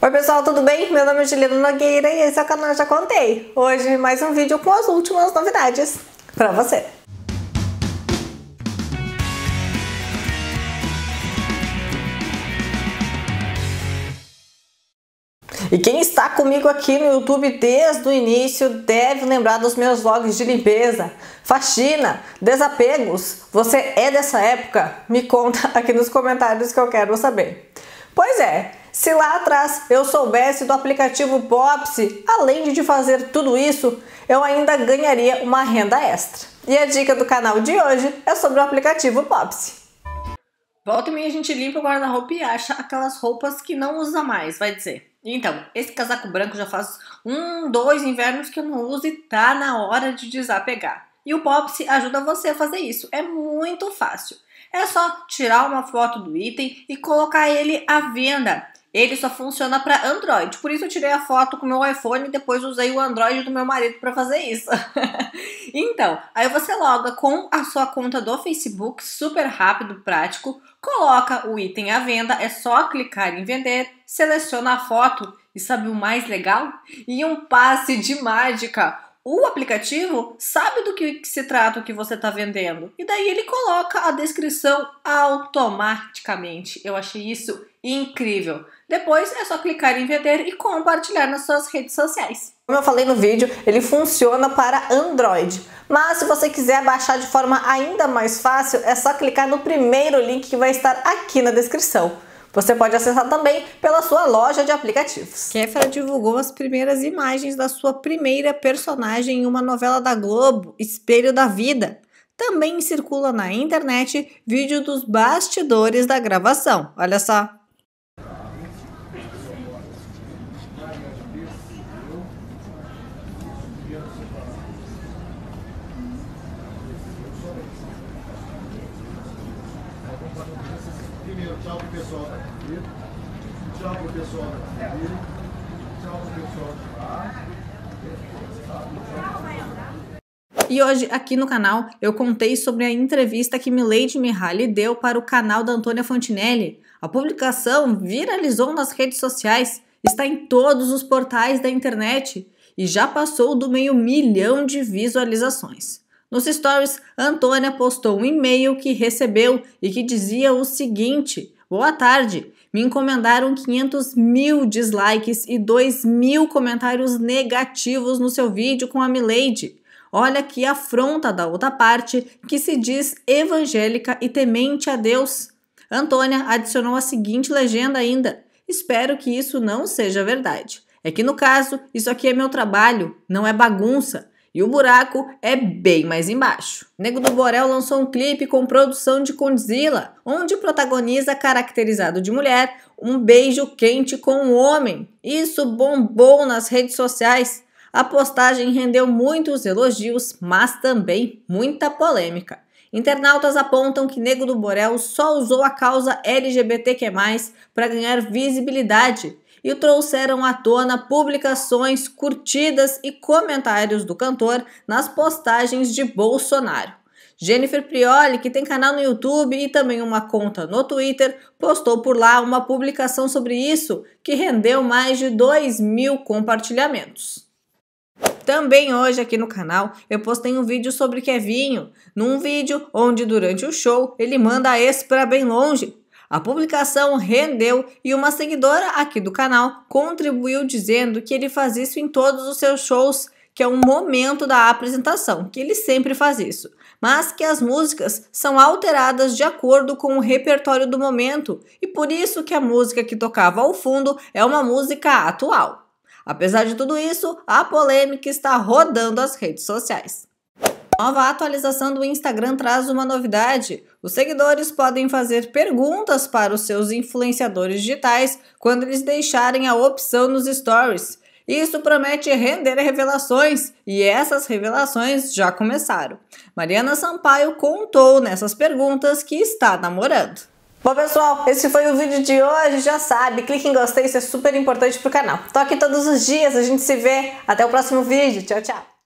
Oi pessoal, tudo bem? Meu nome é Juliana Nogueira e esse é o canal Já Contei. Hoje mais um vídeo com as últimas novidades para você. E quem está comigo aqui no YouTube desde o início deve lembrar dos meus vlogs de limpeza, faxina, desapegos. Você é dessa época? Me conta aqui nos comentários que eu quero saber. Pois é, se lá atrás eu soubesse do aplicativo Popsi, além de fazer tudo isso, eu ainda ganharia uma renda extra. E a dica do canal de hoje é sobre o aplicativo Popsi. Volta e meia a gente limpa o guarda-roupa e acha aquelas roupas que não usa mais, vai dizer. Então, esse casaco branco já faz um, dois invernos que eu não uso e tá na hora de desapegar. E o Popsy ajuda você a fazer isso. É muito fácil. É só tirar uma foto do item e colocar ele à venda. Ele só funciona para Android. Por isso eu tirei a foto com o meu iPhone e depois usei o Android do meu marido para fazer isso. então, aí você loga com a sua conta do Facebook, super rápido, prático, coloca o item à venda, é só clicar em vender, seleciona a foto e sabe o mais legal? E um passe de mágica o aplicativo sabe do que se trata o que você está vendendo. E daí ele coloca a descrição automaticamente. Eu achei isso incrível. Depois é só clicar em vender e compartilhar nas suas redes sociais. Como eu falei no vídeo, ele funciona para Android. Mas se você quiser baixar de forma ainda mais fácil, é só clicar no primeiro link que vai estar aqui na descrição. Você pode acessar também pela sua loja de aplicativos. Kéfera divulgou as primeiras imagens da sua primeira personagem em uma novela da Globo, Espelho da Vida. Também circula na internet vídeo dos bastidores da gravação. Olha só. primeiro. Tchau pro pessoal da Tchau pro pessoal da Tchau pro pessoal de lá. E hoje, aqui no canal, eu contei sobre a entrevista que Milady Mihaly deu para o canal da Antônia Fontinelli. A publicação viralizou nas redes sociais, está em todos os portais da internet e já passou do meio milhão de visualizações. Nos stories, Antônia postou um e-mail que recebeu e que dizia o seguinte: Boa tarde, me encomendaram 500 mil dislikes e 2 mil comentários negativos no seu vídeo com a Milady. Olha que afronta da outra parte que se diz evangélica e temente a Deus. Antônia adicionou a seguinte legenda ainda: Espero que isso não seja verdade. É que no caso, isso aqui é meu trabalho, não é bagunça. E o buraco é bem mais embaixo. Nego do Borel lançou um clipe com produção de Condzilla, onde protagoniza caracterizado de mulher um beijo quente com um homem. Isso bombou nas redes sociais. A postagem rendeu muitos elogios, mas também muita polêmica. Internautas apontam que Nego do Borel só usou a causa LGBTQ+, para ganhar visibilidade e trouxeram à tona publicações, curtidas e comentários do cantor nas postagens de Bolsonaro. Jennifer Prioli, que tem canal no YouTube e também uma conta no Twitter, postou por lá uma publicação sobre isso que rendeu mais de 2 mil compartilhamentos. Também hoje aqui no canal eu postei um vídeo sobre Kevinho, num vídeo onde durante o show ele manda esse para bem longe, a publicação rendeu e uma seguidora aqui do canal contribuiu dizendo que ele faz isso em todos os seus shows, que é um momento da apresentação, que ele sempre faz isso, mas que as músicas são alteradas de acordo com o repertório do momento e por isso que a música que tocava ao fundo é uma música atual. Apesar de tudo isso, a polêmica está rodando as redes sociais. Nova atualização do Instagram traz uma novidade. Os seguidores podem fazer perguntas para os seus influenciadores digitais quando eles deixarem a opção nos stories. Isso promete render revelações e essas revelações já começaram. Mariana Sampaio contou nessas perguntas que está namorando. Bom pessoal, esse foi o vídeo de hoje, já sabe, clique em gostei, isso é super importante pro canal. Estou aqui todos os dias, a gente se vê, até o próximo vídeo, tchau tchau!